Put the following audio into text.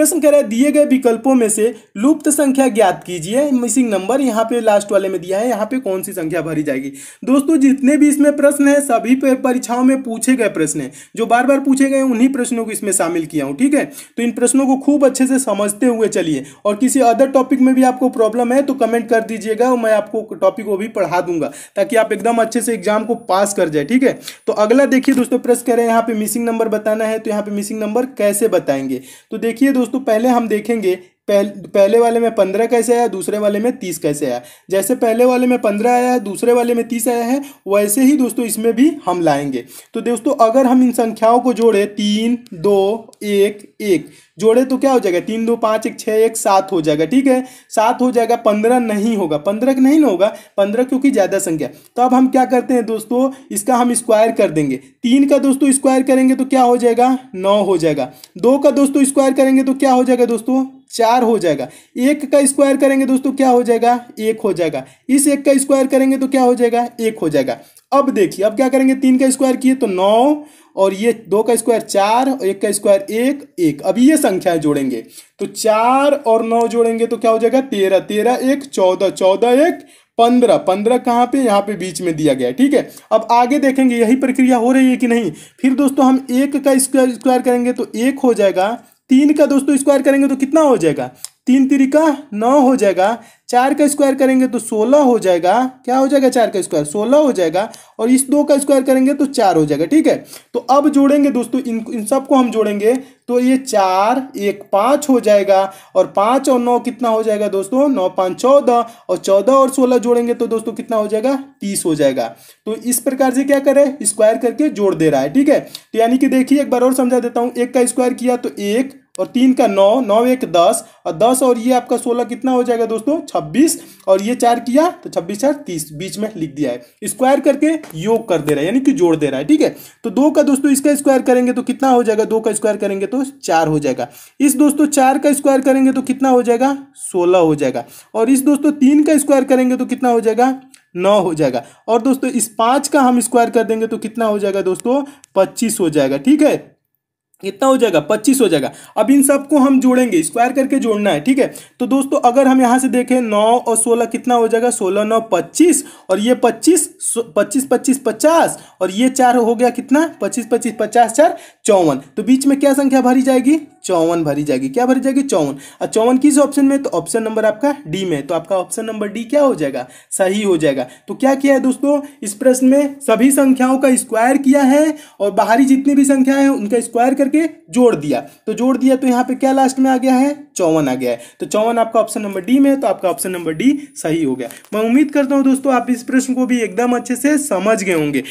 प्रश्न कह रहा है दिए गए विकल्पों में से लुप्त संख्या ज्ञात कीजिए मिसिंग नंबर यहाँ पे लास्ट वाले में दिया है यहाँ पे कौन सी संख्या भरी जाएगी दोस्तों जितने भी इसमें प्रश्न है सभी परीक्षाओं में पूछे गए प्रश्न है जो बार बार पूछे गए उन्हीं प्रश्नों को इसमें शामिल किया हूँ ठीक है तो इन प्रश्नों को खूब अच्छे से समझते हुए चलिए और किसी अदर टॉपिक में भी आपको प्रॉब्लम है तो कमेंट कर दीजिएगा और मैं आपको टॉपिक को भी पढ़ा दूंगा ताकि आप एकदम अच्छे से एग्जाम को पास कर जाए ठीक है तो अगला देखिए दोस्तों प्रश्न कह रहे हैं यहाँ पे मिसिंग नंबर बताना है तो यहाँ पे मिसिंग नंबर कैसे बताएंगे तो देखिए दोस्तों दोस्तों पहले हम देखेंगे पह, पहले वाले में पंद्रह कैसे आया दूसरे वाले में तीस कैसे आया जैसे पहले वाले में पंद्रह आया है दूसरे वाले में तीस आया है वैसे ही दोस्तों इसमें भी हम लाएंगे तो दोस्तों अगर हम इन संख्याओं को जोड़े तीन दो एक एक जोड़े तो क्या हो जाएगा तीन दो पाँच एक छः एक सात हो जाएगा ठीक है सात हो जाएगा पंद्रह नहीं होगा पंद्रह नहीं ना होगा पंद्रह क्योंकि ज़्यादा संख्या तो अब हम क्या करते हैं दोस्तों इसका हम स्क्वायर कर देंगे तीन का दोस्तों स्क्वायर करेंगे तो क्या हो जाएगा नौ हो जाएगा दो का दोस्तों स्क्वायर करेंगे तो क्या हो जाएगा दोस्तों चार हो जाएगा एक का स्क्वायर करेंगे दोस्तों क्या हो जाएगा एक हो जाएगा इस एक का स्क्वायर करेंगे तो क्या हो जाएगा एक हो जाएगा अब देखिए अब क्या करेंगे तीन का स्क्वायर किए तो नौ और ये दो का स्क्वायर चार और एक का स्क्वायर एक एक अब ये संख्याएं जोड़ेंगे तो चार और नौ जोड़ेंगे तो क्या हो जाएगा तेरह तेरह एक चौदह चौदह एक पंद्रह पंद्रह कहाँ पे यहाँ पे बीच में दिया गया ठीक है अब आगे देखेंगे यही प्रक्रिया हो रही है कि नहीं फिर दोस्तों हम एक का स्क्वायर स्क्वायर करेंगे तो एक हो जाएगा तीन का दोस्तों स्क्वायर करेंगे तो कितना हो जाएगा तीन तिरिका नौ हो जाएगा चार का स्क्वायर करेंगे तो सोलह हो जाएगा क्या हो जाएगा चार का स्क्वायर सोलह हो जाएगा और इस दो का स्क्वायर करेंगे तो चार हो जाएगा ठीक है तो अब जोड़ेंगे दोस्तों इन इन को हम जोड़ेंगे तो ये चार एक पाँच हो जाएगा और पाँच और नौ कितना हो जाएगा दोस्तों नौ पाँच चौदह और चौदह और सोलह जोड़ेंगे तो दोस्तों कितना हो जाएगा तीस हो जाएगा तो इस प्रकार से क्या करे स्क्वायर करके जोड़ दे रहा है ठीक है तो यानी कि देखिए एक बार और समझा देता हूँ एक का स्क्वायर किया तो एक और तीन का नौ नौ एक दस और दस और ये आपका सोलह कितना हो जाएगा दोस्तों छब्बीस और ये चार किया तो छब्बीस चार तीस बीच में लिख दिया है स्क्वायर करके योग कर दे रहा है यानी कि जोड़ दे रहा है ठीक है तो दो का दोस्तों इसका स्क्वायर करेंगे तो कितना हो जाएगा दो का स्क्वायर करेंगे तो चार हो जाएगा इस दोस्तों चार का स्क्वायर करेंगे तो कितना हो जाएगा सोलह हो जाएगा और इस दोस्तों तीन का स्क्वायर करेंगे तो कितना हो जाएगा नौ हो जाएगा और दोस्तों इस पाँच का हम स्क्वायर कर देंगे तो कितना हो जाएगा दोस्तों पच्चीस हो जाएगा ठीक है कितना हो जाएगा पच्चीस हो जाएगा अब इन सबको हम जोड़ेंगे स्क्वायर करके जोड़ना है ठीक है तो दोस्तों अगर हम यहाँ से देखें नौ और सोलह कितना हो जाएगा सोलह नौ पच्चीस और ये पच्चीस पच्चीस पच्चीस पचास और ये चार हो गया कितना पच्चीस पच्चीस पचास चार चौवन तो बीच में क्या संख्या भरी जाएगी चौवन भरी जाएगी क्या भरी जाएगी चौवन और चौवन किस ऑप्शन में तो ऑप्शन नंबर आपका डी में तो आपका ऑप्शन नंबर डी क्या हो जाएगा सही हो जाएगा तो क्या किया है दोस्तों इस प्रश्न में सभी संख्याओं का स्क्वायर किया है और बाहरी जितनी भी संख्याएं हैं उनका स्क्वायर करके जोड़ दिया तो जोड़ दिया तो यहाँ पे क्या लास्ट में आ गया है चौवन आ गया है तो चौवन आपका ऑप्शन नंबर डी में है तो आपका ऑप्शन नंबर डी सही हो गया मैं उम्मीद करता हूँ दोस्तों आप इस प्रश्न को भी एकदम अच्छे से समझ गए होंगे